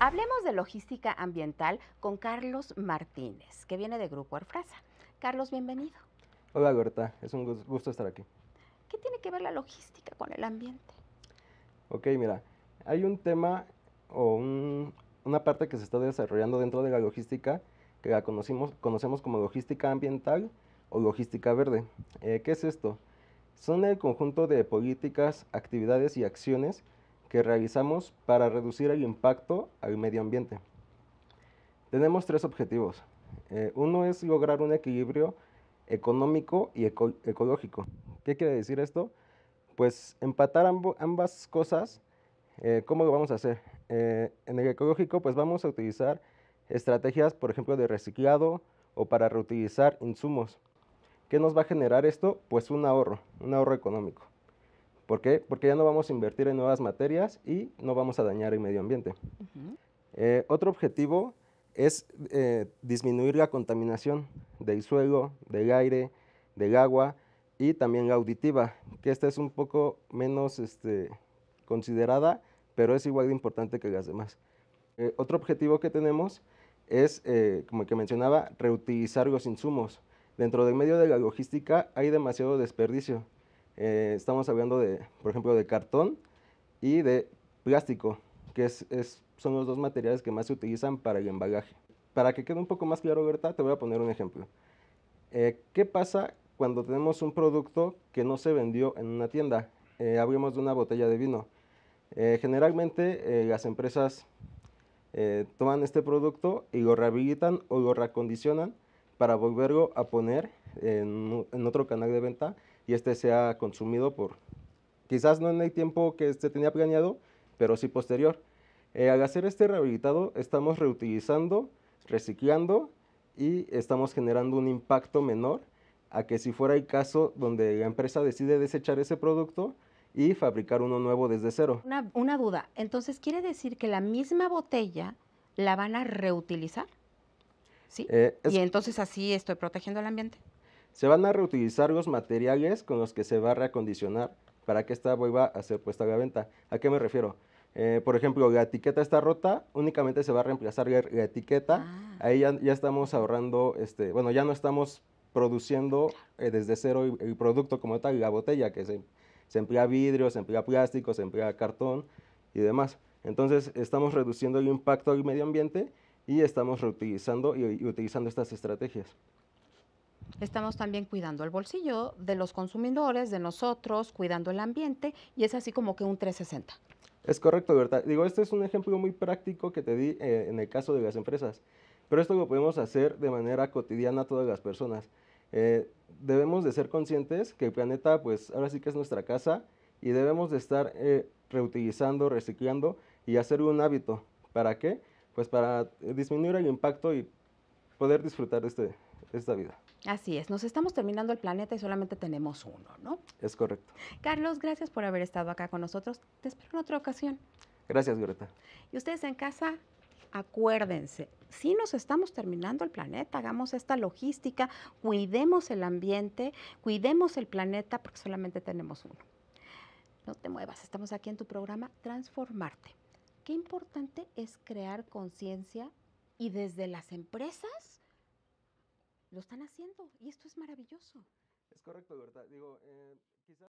Hablemos de logística ambiental con Carlos Martínez, que viene de Grupo Arfrasa. Carlos, bienvenido. Hola, Berta. Es un gusto estar aquí. ¿Qué tiene que ver la logística con el ambiente? Ok, mira, hay un tema o una parte que se está desarrollando dentro de la logística que la conocemos como logística ambiental o logística verde. Eh, ¿Qué es esto? Son el conjunto de políticas, actividades y acciones que realizamos para reducir el impacto al medio ambiente. Tenemos tres objetivos. Eh, uno es lograr un equilibrio económico y ecológico. ¿Qué quiere decir esto? Pues empatar ambas cosas, eh, ¿cómo lo vamos a hacer? Eh, en el ecológico, pues vamos a utilizar estrategias, por ejemplo, de reciclado o para reutilizar insumos. ¿Qué nos va a generar esto? Pues un ahorro, un ahorro económico. ¿Por qué? Porque ya no vamos a invertir en nuevas materias y no vamos a dañar el medio ambiente. Eh, otro objetivo es eh, disminuir la contaminación del suelo, del aire, del agua y también la auditiva, que esta es un poco menos este, considerada, pero es igual de importante que las demás. Eh, otro objetivo que tenemos es, como que mencionaba, reutilizar los insumos. Dentro del medio de la logística hay demasiado desperdicio eh, estamos hablando de, por ejemplo, de cartón y de plástico, que son los dos materiales que más se utilizan para el embalaje. Para que quede un poco más claro, Berta, te voy a poner un ejemplo. Eh, ¿Qué pasa cuando tenemos un producto que no se vendió en una tienda? Eh, hablemos de una botella de vino. Eh, generalmente las empresas toman este producto y lo rehabilitan o lo recondicionan para volverlo a poner en otro canal de venta y este se ha consumido por, quizás no en el tiempo que se este tenía planeado, pero sí posterior. Eh, al hacer este rehabilitado estamos reutilizando, reciclando y estamos generando un impacto menor a que si fuera el caso donde la empresa decide desechar ese producto y fabricar uno nuevo desde cero. Una, duda, entonces quiere decir que la misma botella la van a reutilizar, ¿sí? Eh, y entonces así estoy protegiendo el ambiente. Se van a reutilizar los materiales con los que se va a reacondicionar para que esta vuelva a ser puesta a la venta. ¿A qué me refiero? Eh, por ejemplo, la etiqueta está rota, únicamente se va a reemplazar la, etiqueta. Ah. Ahí ya, estamos ahorrando, este, bueno, ya no estamos produciendo eh, desde cero el, producto como tal, la botella, que se, se emplea vidrio, se emplea plástico, se emplea cartón y demás. Entonces, estamos reduciendo el impacto al medio ambiente y estamos reutilizando y utilizando estas estrategias estamos también cuidando el bolsillo de los consumidores, de nosotros, cuidando el ambiente y es así como que un 360. Es correcto, ¿verdad? Digo, este es un ejemplo muy práctico que te di eh, en el caso de las empresas, pero esto lo podemos hacer de manera cotidiana todas las personas. Eh, debemos de ser conscientes que el planeta, pues ahora sí que es nuestra casa y debemos de estar eh, reutilizando, reciclando y hacer un hábito. ¿Para qué? Pues para disminuir el impacto y poder disfrutar de este, esta vida. Así es, nos estamos terminando el planeta y solamente tenemos uno, ¿no? Es correcto. Carlos, gracias por haber estado acá con nosotros. Te espero en otra ocasión. Gracias, Greta. Y ustedes en casa, acuérdense, si nos estamos terminando el planeta, hagamos esta logística, cuidemos el ambiente, cuidemos el planeta porque solamente tenemos uno. No te muevas, estamos aquí en tu programa Transformarte. Qué importante es crear conciencia y desde las empresas lo están haciendo y esto es maravilloso. Es correcto, verdad. Digo, eh, quizás...